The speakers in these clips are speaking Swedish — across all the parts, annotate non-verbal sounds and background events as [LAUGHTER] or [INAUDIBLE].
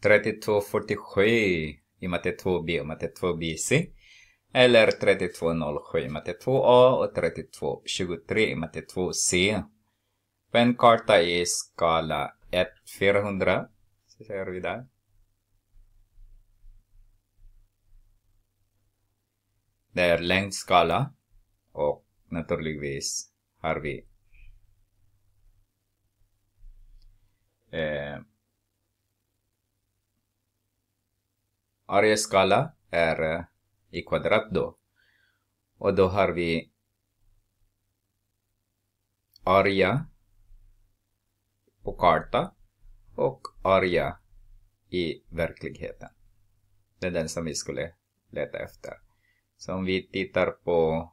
3247 i och 2B och med 2BC. Eller 3207 i och 2A och 3223 i och 2C. På en karta i skala 1 400 så ser vi där. Det är längdskala och naturligtvis har vi eh, Arje skala är i kvadrat då. Och då har vi Arja på karta och Arja i verkligheten. Det är den som vi skulle leta efter. Så om vi tittar på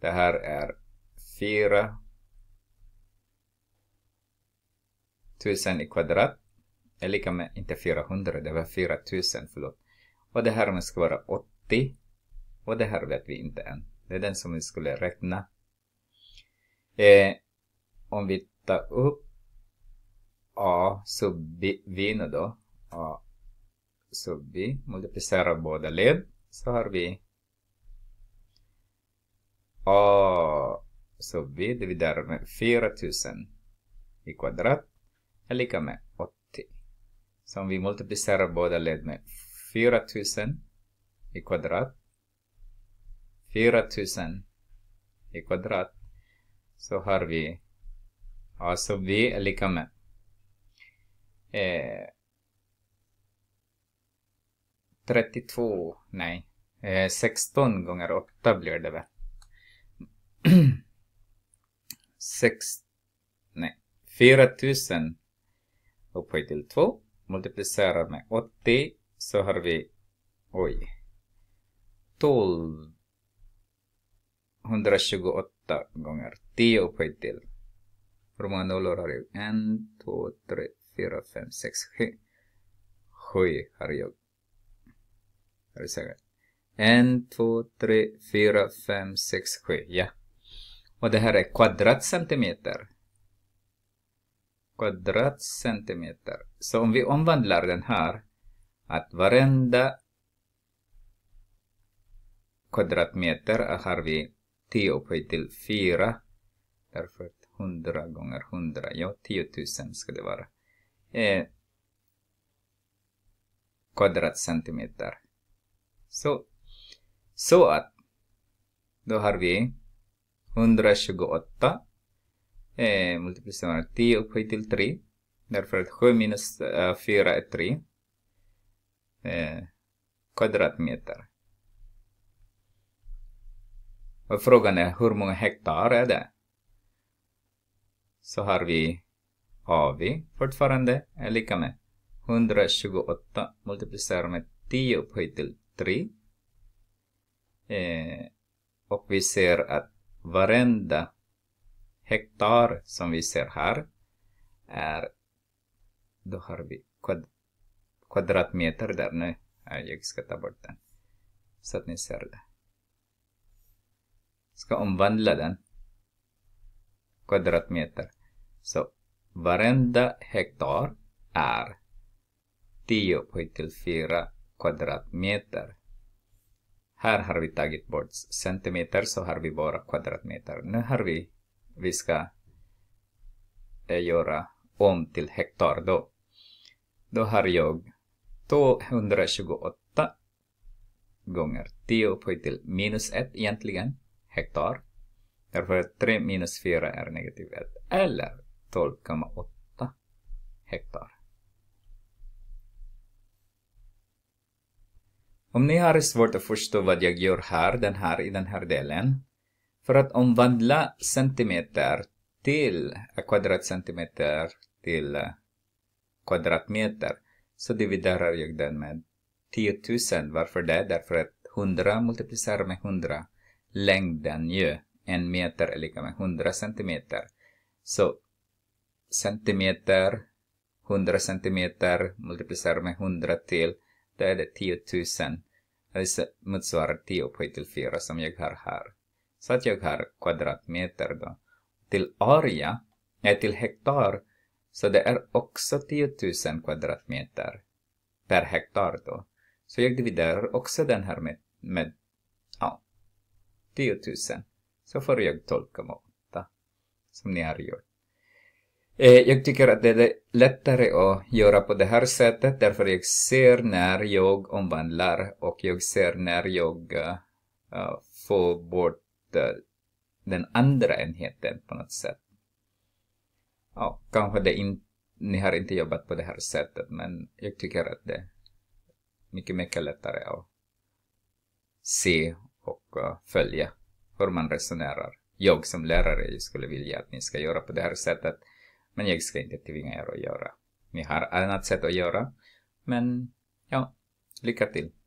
det här är 4 000 i kvadrat är lika med, inte 400, det var 4000, förlåt. Och det här om det ska vara 80. Och det här vet vi inte än. Det är den som vi skulle räkna. Eh, om vi tar upp A sub V nu då. A sub V. Multiplicerar båda led. Så har vi A sub V dividerar med 4000 i kvadrat. Är lika med 80. Så om vi multiplicerar båda led med 4000 i kvadrat. 4000 i kvadrat. Så har vi alltså v är lika med eh, 32, nej, eh, 16 gånger 8 blir det väl. 6, [CLEARS THROAT] nej, 4000 upphöjt till 2 multiplicerar med 80 så har vi, oj, 12 128 gånger 10 upphöjt till. Hur många nollor har jag? 1, 2, 3, 4, 5, 6, 7. 7 har jag. Är du säker? 1, 2, 3, 4, 5, 6, 7. Ja. Och det här är kvadratcentimeter. Kvadratcentimeter. Så om vi omvandlar den här att varenda kvadratmeter har vi 10 upphöjt till 4. Därför 100 gånger 100, ja 10 000 ska det vara. Eh, kvadratcentimeter. Så, så att då har vi 128 eh, multiplicerat 10 upphöjt till 3. Därför att 7 minus äh, eh, 4 är 3 eh, kvadratmeter. Och frågan är hur många hektar är det? Så har vi AV fortfarande är lika med 128 multiplicerat med 10 upphöjt till 3. Eh, och vi ser att varenda hektar som vi ser här är, då har vi kvadrat kvadratmeter där. Nej, jag ska ta bort den. Så att ni ser det. Ska omvandla den. Kvadratmeter. Så varenda hektar är 10 upphöjt kvadratmeter. Här har vi tagit bort centimeter så har vi bara kvadratmeter. Nu har vi, vi ska eh, göra om till hektar då. Då har jag 228 gånger 10 upphöjt till minus 1 egentligen, hektar. Därför att 3 minus 4 är negativ 1, eller 12,8 hektar. Om ni har svårt att förstå vad jag gör här, den här i den här delen, för att omvandla centimeter till eh, kvadratcentimeter till eh, kvadratmeter så dividerar jag den med 10 000. Varför det? Därför att 100 multiplicerar med 100. Längden ju, en meter är lika med 100 centimeter. Så centimeter, 100 centimeter multiplicerar med 100 till, då är det 10 000. Det motsvarar 10 upphöjt till 4 som jag har här. Så att jag har kvadratmeter då. Till area, nej till hektar så det är också 10 000 kvadratmeter per hektar då. Så jag dividerar också den här med, med ja, 10 000. Så får jag 12,8 som ni har gjort. Eh, jag tycker att det är lättare att göra på det här sättet därför jag ser när jag omvandlar och jag ser när jag uh, får bort uh, den andra enheten på något sätt ja, kanske det in, ni har inte jobbat på det här sättet men jag tycker att det är mycket, mycket lättare att se och eh, följa hur man resonerar. Jag som lärare skulle vilja att ni ska göra på det här sättet men jag ska inte tvinga er att göra. Ni har annat sätt att göra men ja, lycka till!